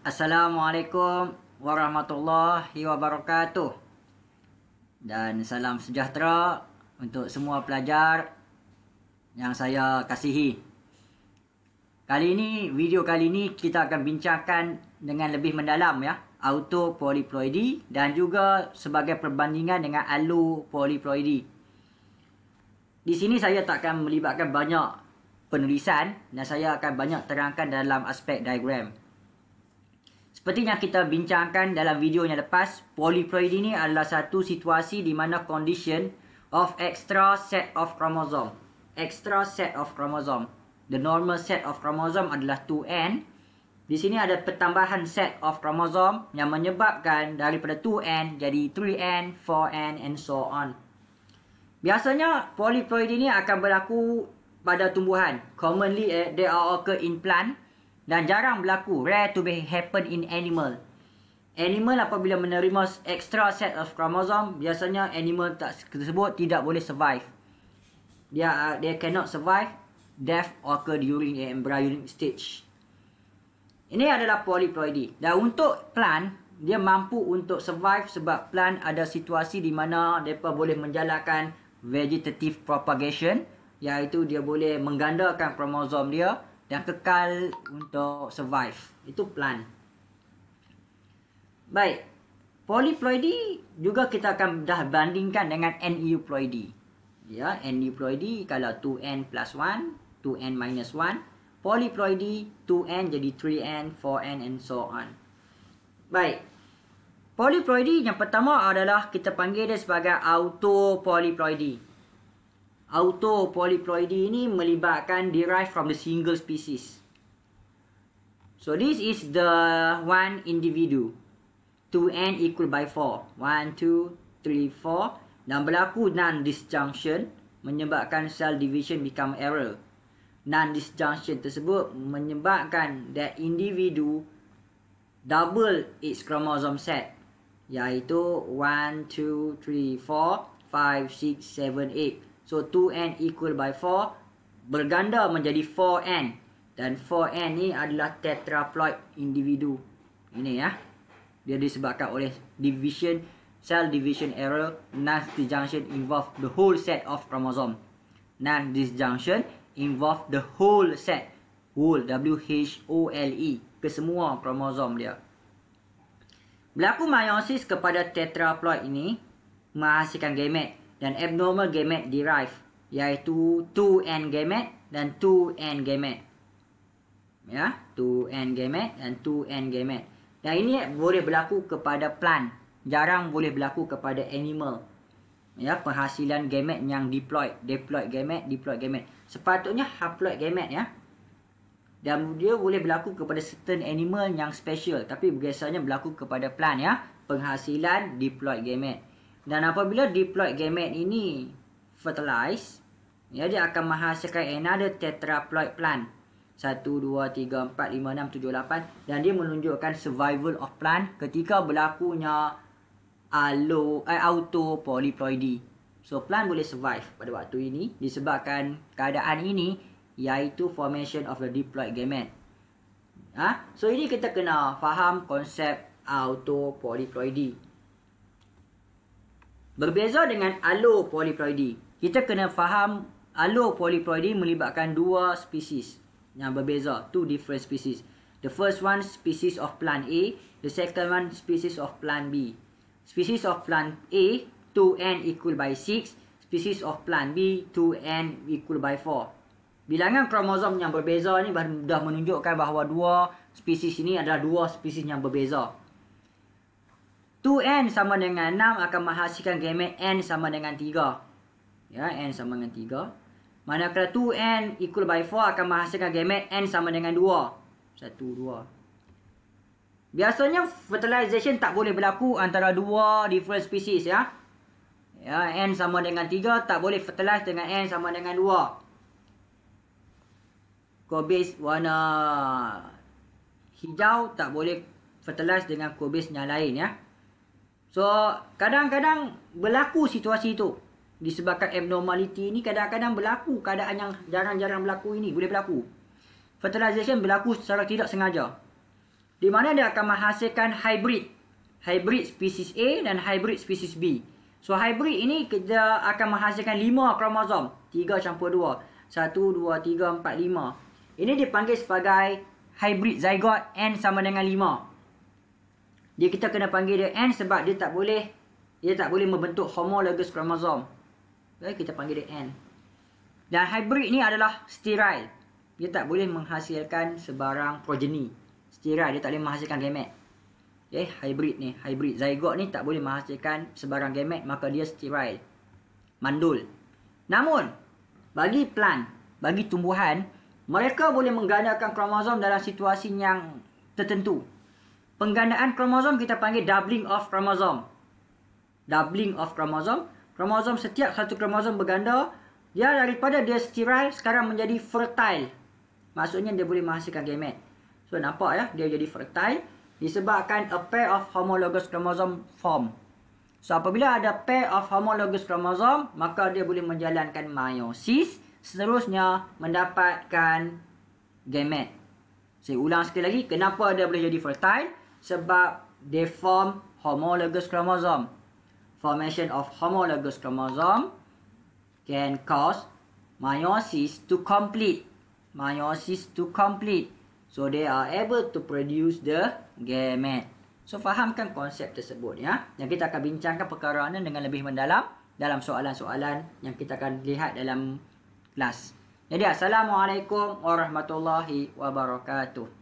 Assalamualaikum warahmatullahi wabarakatuh dan salam sejahtera untuk semua pelajar yang saya kasihi. Kali ini video kali ini kita akan bincangkan dengan lebih mendalam ya auto polyploidy dan juga sebagai perbandingan dengan allo polyploidy. Di sini saya tak akan melibatkan banyak penulisan dan saya akan banyak terangkan dalam aspek diagram. Seperti yang kita bincangkan dalam video yang lepas, polyploidy ini adalah satu situasi di mana condition of extra set of chromosome. Extra set of chromosome. The normal set of chromosome adalah 2N. Di sini ada pertambahan set of chromosome yang menyebabkan daripada 2N jadi 3N, 4N and so on. Biasanya polyploidy ini akan berlaku pada tumbuhan. Commonly, eh, they are occur in plant dan jarang berlaku rare to be happen in animal animal apabila menerima extra set of chromosome biasanya animal tersebut tidak boleh survive dia uh, ah, they cannot survive death occur during the embryonic stage ini adalah polyploidy dan untuk plant dia mampu untuk survive sebab plant ada situasi di mana mereka boleh menjalankan vegetative propagation iaitu dia boleh menggandakan kromosom dia yang kekal untuk survive. Itu plan. Baik. Polyploidy juga kita akan dah bandingkan dengan neuploidy. Ya, neuploidy kalau 2n plus 1, 2n minus 1. Polyploidy 2n jadi 3n, 4n and so on. Baik. Polyploidy yang pertama adalah kita panggil dia sebagai autopolyploidy. Auto autopolyploidy ini melibatkan derived from the single species. So this is the one individu. 2n equal by 4. 1, 2, 3, 4. Dan berlaku non-disjunction menyebabkan cell division become error. Non-disjunction tersebut menyebabkan that individu double its chromosome set. Iaitu 1, 2, 3, 4, 5, 6, 7, 8. So 2n equal by 4 berganda menjadi 4n dan 4n ni adalah tetraploid individu. Ini ya. Dia disebabkan oleh division cell division error non disjunction involve the whole set of chromosome. Non disjunction involve the whole set whole w h o l e kesemua kromosom dia. Berlaku meiosis kepada tetraploid ini menghasilkan gamet dan abnormal gamete derived iaitu 2N gamete dan 2N gamete. Ya, 2N gamete dan 2N gamete. Dan ini boleh berlaku kepada plant, jarang boleh berlaku kepada animal. Ya, penghasilan gamete yang diploid, diploid gamete, diploid gamete. Sepatutnya haploid gamete ya. Dan dia boleh berlaku kepada certain animal yang special tapi biasanya berlaku kepada plant ya, penghasilan diploid gamete. Dan apabila diploid gamete ini fertilize, ya, dia akan menghasilkan another tetraploid plant. 1, 2, 3, 4, 5, 6, 7, Dan dia menunjukkan survival of plant ketika berlakunya allo, eh, auto polyploidy. So plant boleh survive pada waktu ini disebabkan keadaan ini iaitu formation of the diploid gamete. Ha? So ini kita kena faham konsep auto polyploidy. Berbeza dengan allopolyploidy, kita kena faham allopolyploidy melibatkan dua spesies yang berbeza, two different species. The first one species of plant A, the second one species of plant B. Species of plant A, 2n equal by 6, species of plant B, 2n equal by 4. Bilangan kromosom yang berbeza ni dah menunjukkan bahawa dua spesies ini adalah dua spesies yang berbeza. 2N sama dengan 6 akan menghasilkan gamet N sama dengan 3. Ya, N sama dengan 3. Manakala 2N equal by 4 akan menghasilkan gamet N sama dengan 2. 1, 2. Biasanya fertilization tak boleh berlaku antara dua different species ya. Ya, N sama dengan 3 tak boleh fertilize dengan N sama dengan 2. Kobis warna hijau tak boleh fertilize dengan kobis yang lain ya. So, kadang-kadang berlaku situasi itu. Disebabkan abnormality ini kadang-kadang berlaku keadaan yang jarang-jarang berlaku ini. Boleh berlaku. Fertilization berlaku secara tidak sengaja. Di mana dia akan menghasilkan hybrid. Hybrid species A dan hybrid species B. So, hybrid ini kita akan menghasilkan 5 kromosom. 3 campur 2. 1, 2, 3, 4, 5. Ini dipanggil sebagai hybrid zygote N sama dengan 5. Dia kita kena panggil dia N sebab dia tak boleh dia tak boleh membentuk homologous kromosom. Jadi eh, kita panggil dia N. Dan hybrid ni adalah sterile. Dia tak boleh menghasilkan sebarang progeny. Sterile dia tak boleh menghasilkan gamet. Okay, eh, hybrid ni, hybrid zygote ni tak boleh menghasilkan sebarang gamet maka dia sterile, Mandul. Namun bagi plant, bagi tumbuhan, mereka boleh menggandakan kromosom dalam situasi yang tertentu penggandaan kromosom kita panggil doubling of kromosom. Doubling of kromosom. Kromosom setiap satu kromosom berganda, dia daripada dia steril sekarang menjadi fertile. Maksudnya dia boleh menghasilkan gamet. So nampak ya, dia jadi fertile disebabkan a pair of homologous kromosom form. So apabila ada pair of homologous kromosom, maka dia boleh menjalankan meiosis, seterusnya mendapatkan gamet. Saya ulang sekali lagi, kenapa dia boleh jadi fertile? sebab they form homologous chromosome. Formation of homologous chromosome can cause meiosis to complete. Meiosis to complete. So they are able to produce the gamete. So fahamkan konsep tersebut ya. Dan kita akan bincangkan perkara ini dengan lebih mendalam dalam soalan-soalan yang kita akan lihat dalam kelas. Jadi Assalamualaikum warahmatullahi wabarakatuh.